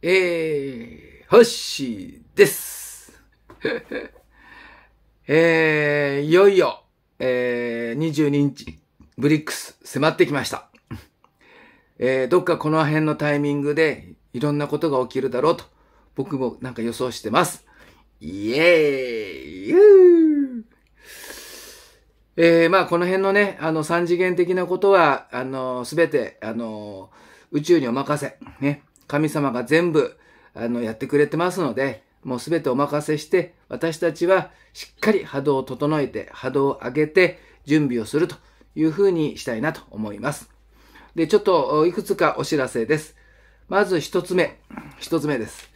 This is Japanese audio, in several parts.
えー、星です。えー、いよいよ、えー、22日、ブリックス迫ってきました。えー、どっかこの辺のタイミングでいろんなことが起きるだろうと、僕もなんか予想してます。イエーイえー、まあこの辺のね、あの三次元的なことは、あのすべて、あの宇宙にお任せ。ね。神様が全部、あの、やってくれてますので、もうすべてお任せして、私たちはしっかり波動を整えて、波動を上げて、準備をするというふうにしたいなと思います。で、ちょっといくつかお知らせです。まず一つ目。一つ目です。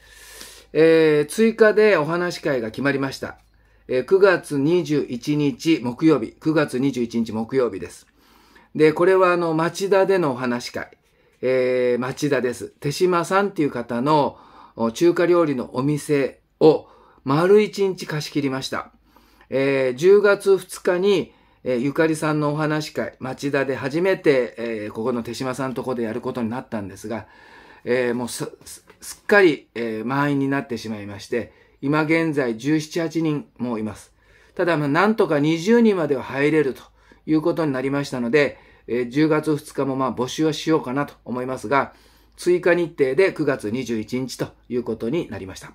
えー、追加でお話し会が決まりました。えー、9月21日木曜日。9月21日木曜日です。で、これはあの、町田でのお話し会。えー、町田です。手島さんっていう方の中華料理のお店を丸一日貸し切りました。えー、10月2日に、えー、ゆかりさんのお話会、町田で初めて、えー、ここの手島さんとこでやることになったんですが、えー、もうす、すっかり、え満員になってしまいまして、今現在17、8人もいます。ただ、まあ、なんとか20人までは入れるということになりましたので、えー、10月2日もまあ募集をしようかなと思いますが、追加日程で9月21日ということになりました。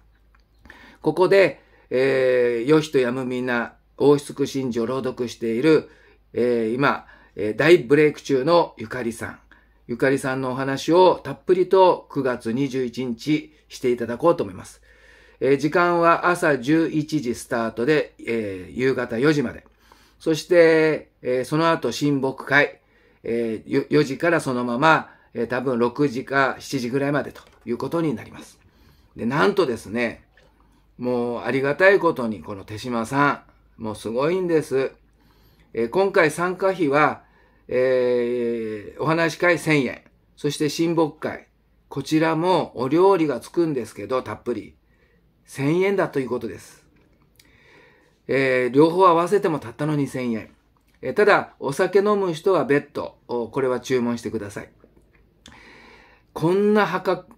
ここで、えー、よしとやむみんな、王室真珠を朗読している、えー、今、えー、大ブレイク中のゆかりさん。ゆかりさんのお話をたっぷりと9月21日していただこうと思います。えー、時間は朝11時スタートで、えー、夕方4時まで。そして、えー、その後親睦会。えー、4時からそのまま、えー、多分6時か7時ぐらいまでということになります。で、なんとですね、もうありがたいことにこの手島さん、もうすごいんです。えー、今回参加費は、えー、お話し会1000円、そして親睦会、こちらもお料理がつくんですけど、たっぷり、1000円だということです。えー、両方合わせてもたったの2000円。えただ、お酒飲む人は別途、これは注文してください。こんな破格、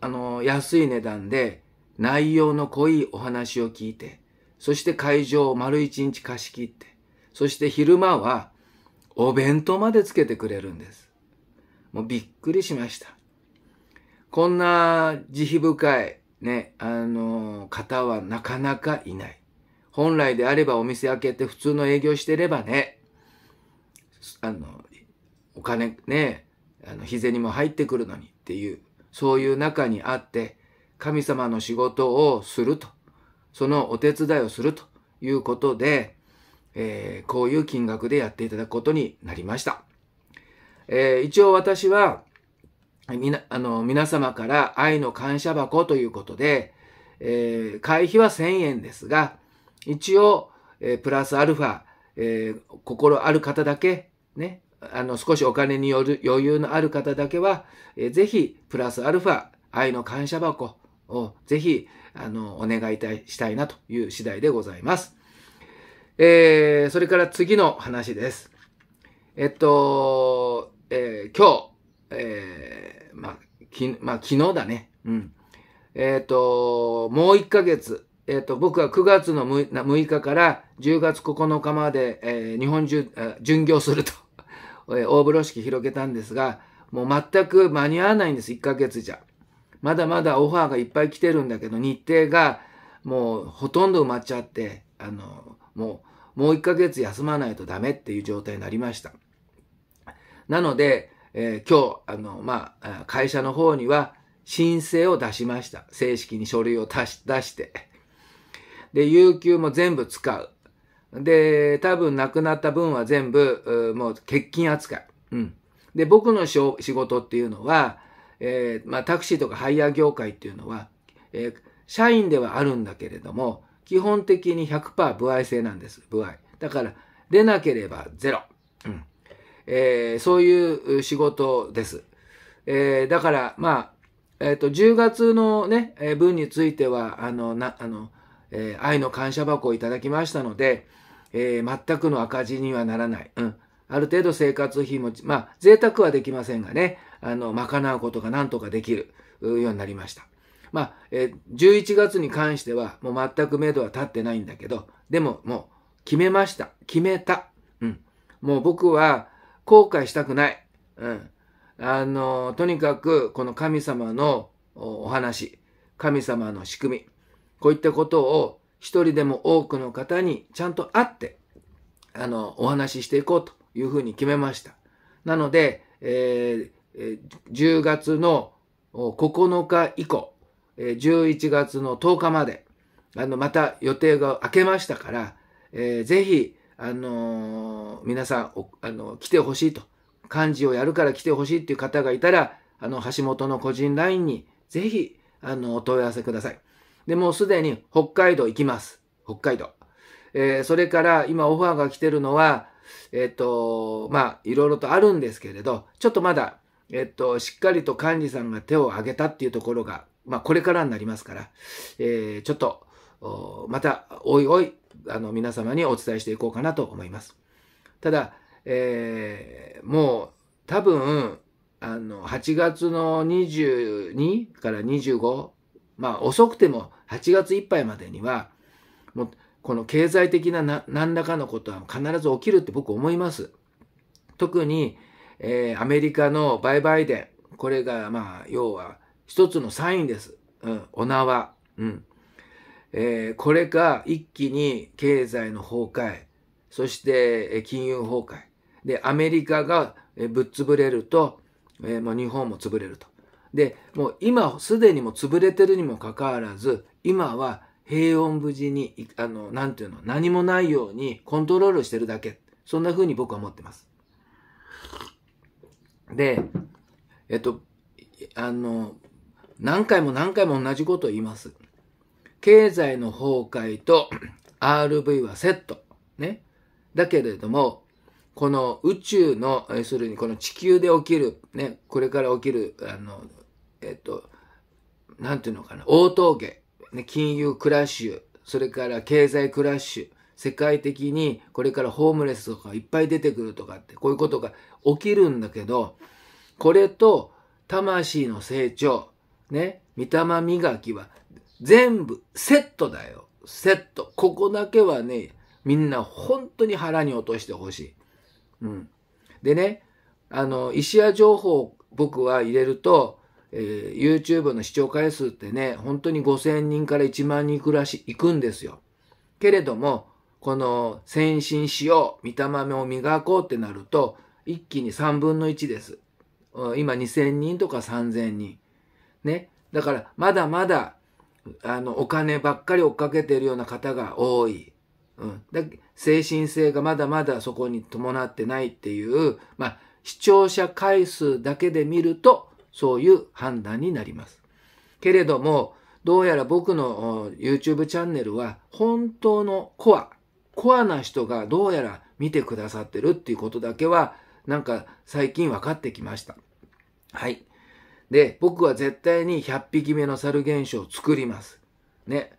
あの、安い値段で、内容の濃いお話を聞いて、そして会場を丸一日貸し切って、そして昼間は、お弁当までつけてくれるんです。もうびっくりしました。こんな慈悲深い、ね、あの、方はなかなかいない。本来であればお店開けて普通の営業してればね、あの、お金ね、あの、日銭も入ってくるのにっていう、そういう中にあって、神様の仕事をすると、そのお手伝いをするということで、えー、こういう金額でやっていただくことになりました。えー、一応私は、みな、あの、皆様から愛の感謝箱ということで、えー、会費は1000円ですが、一応、えー、プラスアルファ、えー、心ある方だけね、あの、少しお金による余裕のある方だけは、えー、ぜひ、プラスアルファ、愛の感謝箱を、ぜひ、あの、お願いたいしたいなという次第でございます。えー、それから次の話です。えっと、えー、今日、えー、まあ、き、まあ、昨日だね。うん。えっ、と、もう1ヶ月、えっ、ー、と、僕は9月の 6, 6, 日から10月9日まで、えー、日本中、巡業すると、えー、大風呂敷広げたんですが、もう全く間に合わないんです、1ヶ月じゃ。まだまだオファーがいっぱい来てるんだけど、日程がもうほとんど埋まっちゃって、あの、もう、もう1ヶ月休まないとダメっていう状態になりました。なので、えー、今日、あの、まあ、会社の方には申請を出しました。正式に書類を出し出して。で、有給も全部使う。で、多分亡くなった分は全部、うもう欠勤扱い。うん。で、僕の仕事っていうのは、えー、まあ、タクシーとかハイヤー業界っていうのは、えー、社員ではあるんだけれども、基本的に100%歩合制なんです。歩合。だから、出なければゼロ。うん。えー、そういう仕事です。えだから、まあ、えっ、と、10月のね、え分については、あの、な、あの、えー、愛の感謝箱をいただきましたので、えー、全くの赤字にはならない。うん。ある程度生活費も、まあ、贅沢はできませんがね、あの、賄うことがなんとかできるようになりました。まあ、えー、11月に関しては、もう全く目処は立ってないんだけど、でももう、決めました。決めた。うん。もう僕は、後悔したくない。うん。あの、とにかく、この神様のお話、神様の仕組み、こういったことを一人でも多くの方にちゃんと会って、あの、お話ししていこうというふうに決めました。なので、えー、10月の9日以降、11月の10日まで、あの、また予定が明けましたから、えー、ぜひ、あのー、皆さん、あのー、来てほしいと、漢字をやるから来てほしいっていう方がいたら、あの、橋本の個人 LINE に、ぜひ、あの、お問い合わせください。で、もうすでに北海道行きます。北海道。えー、それから今オファーが来てるのは、えっ、ー、と、まあ、いろいろとあるんですけれど、ちょっとまだ、えっ、ー、と、しっかりと管理さんが手を挙げたっていうところが、まあ、これからになりますから、えちょっと、また、おいおい、あの、皆様にお伝えしていこうかなと思います。ただ、えもう、多分、あの、8月の22から25まあ遅くても8月いっぱいまでには、もうこの経済的な何らかのことは必ず起きるって僕思います。特に、えー、アメリカの売買ン。これが、まあ、要は一つのサインです。うん、お縄。うん。えー、これが一気に経済の崩壊、そして金融崩壊。で、アメリカがぶっ潰れると、えー、もう日本も潰れると。で、もう今すでにも潰れてるにもかかわらず、今は平穏無事に、あの、なんていうの、何もないようにコントロールしてるだけ。そんな風に僕は思ってます。で、えっと、あの、何回も何回も同じことを言います。経済の崩壊と RV はセット。ね。だけれども、この宇宙の、要するにこの地球で起きる、ね、これから起きる、あの、えっと、なんていうのかな、大峠、ね、金融クラッシュ、それから経済クラッシュ、世界的にこれからホームレスとかいっぱい出てくるとかって、こういうことが起きるんだけど、これと魂の成長、ね、御霊磨きは全部セットだよ。セット。ここだけはね、みんな本当に腹に落としてほしい。うん。でね、あの、石屋情報を僕は入れると、えー、YouTube の視聴回数ってね、本当に5000人から1万人いくらし、いくんですよ。けれども、この、先進しよう、見たまめを磨こうってなると、一気に3分の1です。今2000人とか3000人。ね。だから、まだまだ、あの、お金ばっかり追っかけてるような方が多い。うん。だ精神性がまだまだそこに伴ってないっていう、まあ、視聴者回数だけで見ると、そういう判断になります。けれども、どうやら僕の YouTube チャンネルは本当のコア、コアな人がどうやら見てくださってるっていうことだけは、なんか最近分かってきました。はい。で、僕は絶対に100匹目の猿現象を作ります。ね。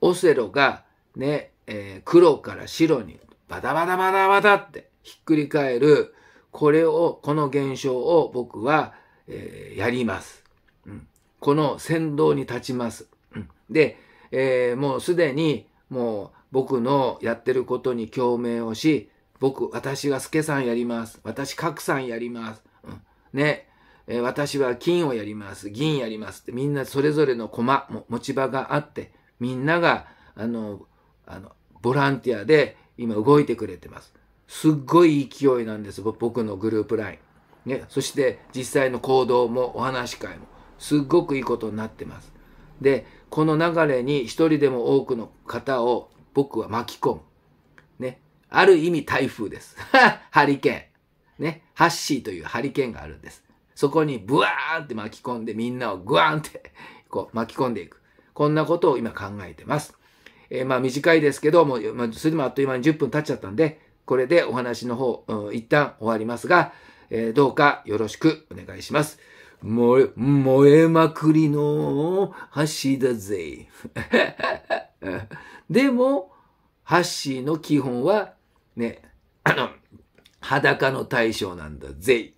オセロが、ね、えー、黒から白にバタバタバタバタってひっくり返る、これを、この現象を僕はえー、やります、うん。この先導に立ちます。うん、で、えー、もうすでにもう僕のやってることに共鳴をし、僕、私が助さんやります。私、格さんやります。うん、ね、えー、私は金をやります。銀やります。ってみんなそれぞれの駒、も持ち場があって、みんなが、あの、あの、ボランティアで今動いてくれてます。すっごい勢いなんです、僕のグループ line。ね、そして実際の行動もお話し会もすっごくいいことになってます。で、この流れに一人でも多くの方を僕は巻き込む。ね。ある意味台風です。ハリケーン。ね。ハッシーというハリケーンがあるんです。そこにブワーンって巻き込んでみんなをグワーンってこう巻き込んでいく。こんなことを今考えてます。えー、まあ短いですけども、まあ、それでもあっという間に10分経っちゃったんで、これでお話の方、うん、一旦終わりますが、えー、どうかよろしくお願いします。燃え、燃えまくりの橋だぜ。でも、ハッシーの基本は、ね、あの、裸の対象なんだぜ。